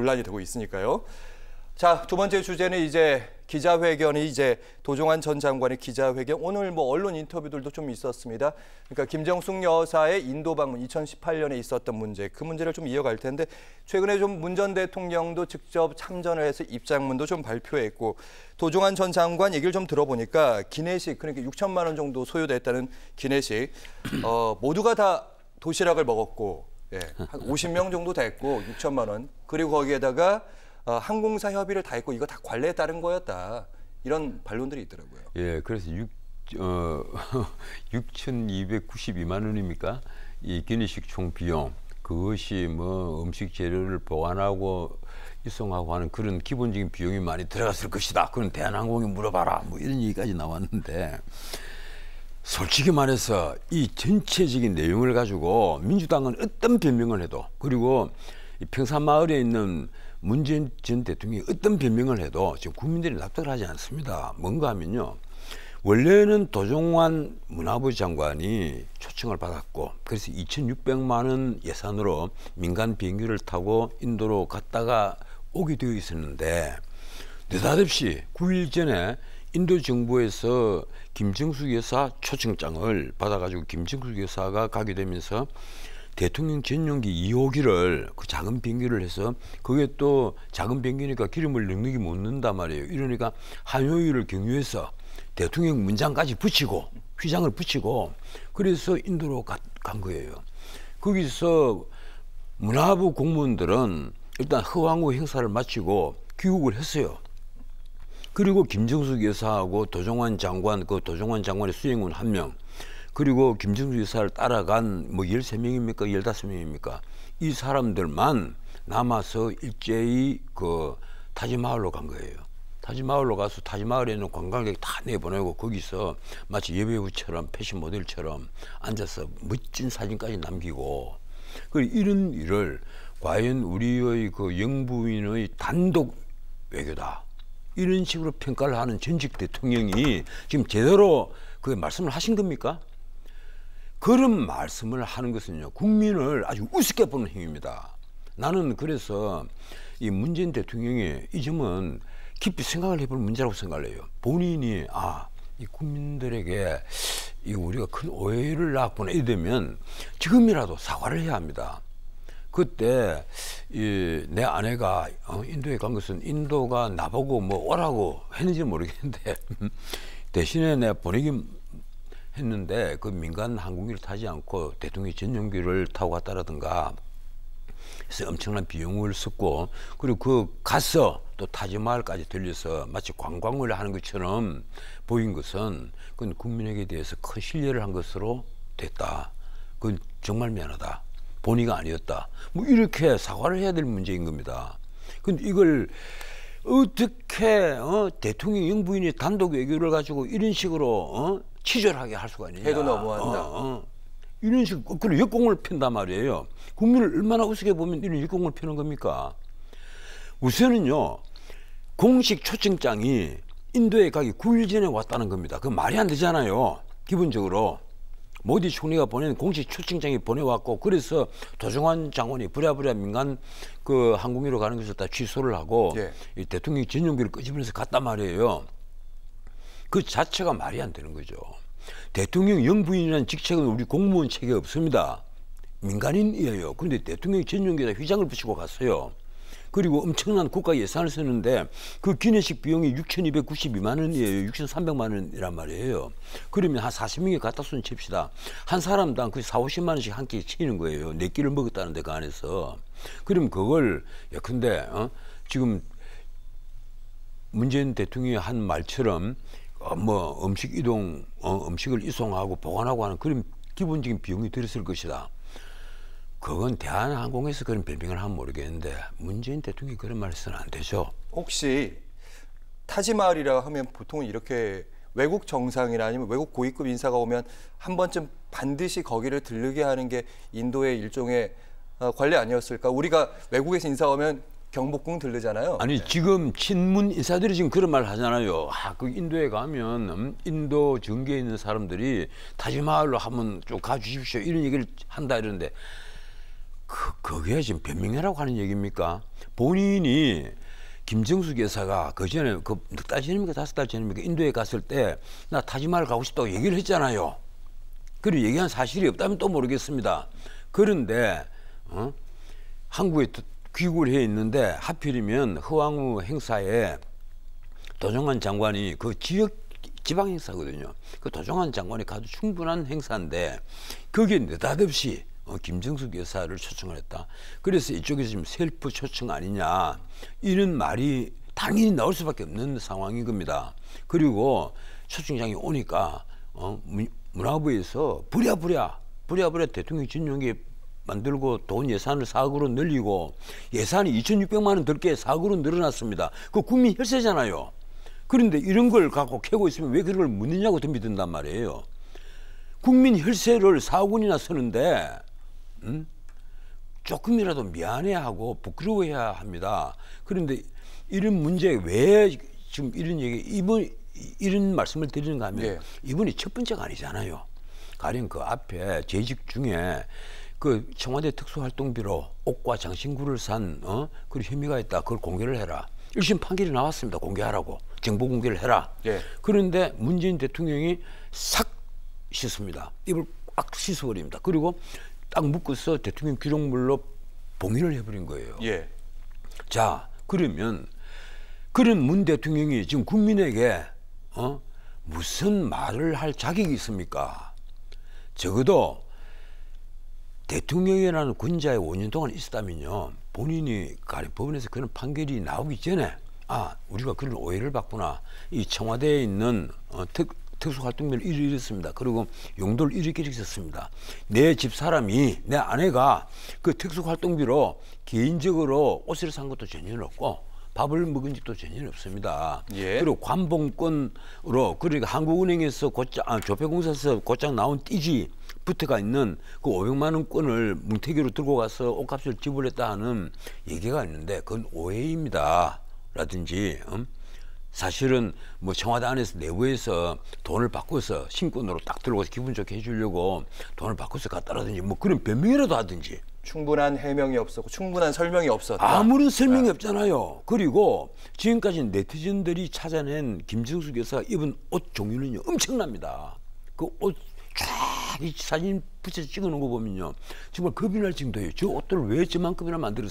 논란이 되고 있으니까요. 자, 두 번째 주제는 이제 기자회견이 이제 도종환 전 장관의 기자회견 오늘 뭐 언론 인터뷰들도 좀 있었습니다. 그러니까 김정숙 여사의 인도 방문 2018년에 있었던 문제 그 문제를 좀 이어갈 텐데 최근에 좀 문 전 대통령도 직접 참전을 해서 입장문도 좀 발표했고 도종환 전 장관 얘기를 좀 들어보니까 기내식 그러니까 6천만 원 정도 소요됐다는 기내식 어, 모두가 다 도시락을 먹었고 예, 한 50명 정도 됐고 6천만 원. 그리고 거기에다가 어, 항공사 협의를 다 했고 이거 다 관례에 따른 거였다. 이런 반론들이 있더라고요. 예, 그래서 6, 어, 6,292만 원입니까? 이 기내식 총 비용. 그것이 뭐 음식 재료를 보관하고 이송하고 하는 그런 기본적인 비용이 많이 들어갔을 것이다. 그런 대한항공이 물어봐라. 뭐 이런 얘기까지 나왔는데 솔직히 말해서 이 전체적인 내용을 가지고 민주당은 어떤 변명을 해도 그리고 이 평산마을에 있는 문재인 전 대통령이 어떤 변명을 해도 지금 국민들이 납득을 하지 않습니다. 뭔가 하면요. 원래는 도종환 문화부 장관이 초청을 받았고 그래서 2,600만 원 예산으로 민간 비행기를 타고 인도로 갔다가 오게 되어 있었는데 느닷없이 9일 전에 인도 정부에서 김정숙 여사 초청장을 받아가지고 김정숙 여사가 가게 되면서 대통령 전용기 2호기를 그 작은 비행기를 해서 그게 또 작은 비행기니까 기름을 능력이 못 넣는단 말이에요. 이러니까 한효율을 경유해서 대통령 문장까지 붙이고 휘장을 붙이고 그래서 인도로 가, 간 거예요. 거기서 문화부 공무원들은 일단 허황후 행사를 마치고 귀국을 했어요. 그리고 김정숙 여사하고 도종환 장관, 그 도종환 장관의 수행원 한 명, 그리고 김정숙 여사를 따라간 뭐1 3 명입니까 1 5 명입니까이 사람들만 남아서 일제히 그 타지마을로 간 거예요. 타지마을로 가서 타지마을에 있는 관광객 다 내보내고 거기서 마치 예배우처럼 패션 모델처럼 앉아서 멋진 사진까지 남기고 그리고 이런 일을 과연 우리의 그 영부인의 단독 외교다. 이런 식으로 평가를 하는 전직 대통령이 지금 제대로 그 말씀을 하신 겁니까? 그런 말씀을 하는 것은요, 국민을 아주 우습게 보는 행위입니다. 나는 그래서 이 문재인 대통령이 이 점은 깊이 생각을 해볼 문제라고 생각을 해요. 본인이, 아, 이 국민들에게 이 우리가 큰 오해를 낳았구나, 이러면 지금이라도 사과를 해야 합니다. 그때 이, 내 아내가 어, 인도에 간 것은 인도가 나보고 뭐 오라고 했는지 모르겠는데 대신에 내가 보내긴 했는데 그 민간 항공기를 타지 않고 대통령 전용기를 타고 갔다라든가 그래서 엄청난 비용을 썼고 그리고 그 가서 또 타지마을까지 들려서 마치 관광을 하는 것처럼 보인 것은 그건 국민에게 대해서 큰 신뢰를 한 것으로 됐다. 그건 정말 미안하다. 본의가 아니었다. 뭐 이렇게 사과를 해야 될 문제인 겁니다. 근데 이걸 어떻게 어, 대통령 영부인이 단독 외교를 가지고 이런 식으로 어, 치졸하게 할 수가 있느냐. 해도 너무한다. 어, 어. 이런 식 그런 역공을 편단 말이에요. 국민을 얼마나 우습게 보면 이런 역공을 펴는 겁니까? 우선은요. 공식 초청장이 인도에 가기 9일 전에 왔다는 겁니다. 그 말이 안 되잖아요. 기본적으로. 모디 총리가 보낸 공식 출증장이 보내왔고 그래서 도종환 장원이 부랴부랴 민간 그 항공기로 가는 것을 다 취소를 하고 예. 이 대통령 전용기를 끄집어내서 갔단 말이에요. 그 자체가 말이 안 되는 거죠. 대통령 영부인이라는 직책은 우리 공무원 체계에 없습니다. 민간인이에요. 그런데 대통령 전용기에다 휘장을 붙이고 갔어요. 그리고 엄청난 국가 예산을 쓰는데 그 기내식 비용이 6,292만 원이에요. 6,300만 원이란 말이에요. 그러면 한 40명이 갖다 쓴 칩시다. 한 사람당 그 4, 50만 원씩 한 끼 치는 거예요. 네 끼를 먹었다는데 그 안에서. 그럼 그걸 예, 근데 어? 지금 문재인 대통령이 한 말처럼 어, 뭐 음식 이동 어, 음식을 이송하고 보관하고 하는 그런 기본적인 비용이 들었을 것이다. 그건 대한항공에서 그런 변명을 하면 모르겠는데 문재인 대통령이 그런 말을 쓰면 안 되죠. 혹시 타지마을이라 하면 보통 이렇게 외국 정상이나 아니면 외국 고위급 인사가 오면 한 번쯤 반드시 거기를 들르게 하는 게 인도의 일종의 어, 관례 아니었을까? 우리가 외국에서 인사 오면 경복궁 들르잖아요. 아니 네. 지금 친문 인사들이 지금 그런 말 하잖아요. 아, 그 인도에 가면 음, 인도 정계에 있는 사람들이 타지마을로 한번 좀 가주십시오 이런 얘기를 한다 이러는데 그, 그게 지금 변명이라고 하는 얘기입니까? 본인이 김정수교사가그 전에 그넉 달 전입니까 다섯 달 전입니까 인도에 갔을 때 나타지마을 가고 싶다고 얘기를 했잖아요. 그리고 얘기한 사실이 없다면 또 모르겠습니다. 그런데 어? 한국에 귀국을 해 있는데 하필이면 허황우 행사에 도정환 장관이 그 지역 지방 행사거든요. 그 도정환 장관이 가도 충분한 행사인데 거기에 느닷없이 어, 김정숙 여사를 초청을 했다. 그래서 이쪽에서 지금 셀프 초청 아니냐 이런 말이 당연히 나올 수밖에 없는 상황인 겁니다. 그리고 초청장이 오니까 어, 문화부에서 부랴부랴 부랴부랴 대통령 진용기 만들고 돈 예산을 4억으로 늘리고 예산이 2,600만 원 들게 4억으로 늘어났습니다. 그 국민 혈세잖아요. 그런데 이런 걸 갖고 캐고 있으면 왜 그런 걸 묻느냐고 덤비든단 말이에요. 국민 혈세를 4억 원이나 쓰는데 음? 조금이라도 미안해하고 부끄러워해야 합니다. 그런데 이런 문제 왜 지금 이런 얘기 이분 이런 말씀을 드리는가 하면 예. 네. 이분이첫 번째가 아니잖아요. 가령 그 앞에 재직 중에 그 청와대 특수활동비로 옷과 장신구를 산 어? 그런 혐의가 있다. 그걸 공개를 해라. 1심 판결이 나왔습니다. 공개하라고. 정보 공개를 해라. 예. 그런데 문재인 대통령이 싹 씻습니다. 입을 꽉 씻어버립니다. 그리고 딱 묶어서 대통령 기록물로 봉인을 해버린 거예요. 예. 자, 그러면 그런 문 대통령이 지금 국민에게 어? 무슨 말을 할 자격이 있습니까? 적어도 대통령이라는 군자의 5년 동안 있었다면요. 본인이 가령 법원에서 그런 판결이 나오기 전에 아 우리가 그런 오해를 받구나. 이 청와대에 있는 어, 특, 특수활동비를 잃었습니다. 그리고 용도를 잃게 썼습니다내 집사람이 내 아내가 그 특수활동비로 개인적으로 옷을 산 것도 전혀 없고 밥을 먹은 집도 전혀 없습니다. 예. 그리고 관봉권으로 그리고 그러니까 한국은행에서 곧장 아, 조폐공사에서 곧장 나온 띠지 부태가 있는 그 500만 원권을 뭉태기로 들고 가서 옷값을 지불했다 하는 얘기가 있는데 그건 오해입니다. 라든지 음? 사실은 뭐 청와대 안에서 내부에서 돈을 바꿔서 신권으로 딱 들어가서 기분 좋게 해주려고 돈을 바꿔서 갔다라든지뭐 그런 변명이라도 하든지 충분한 해명이 없었고 충분한 설명이 없었다. 아무런 설명이 네. 없잖아요. 그리고 지금까지 네티즌들이 찾아낸 김정숙 여사 입은 옷 종류는요 엄청납니다. 그 옷 쫙 사진 붙여 찍어놓은 거 보면요 정말 겁이 날 정도예요. 저 옷들을 왜 저만큼이나 만들었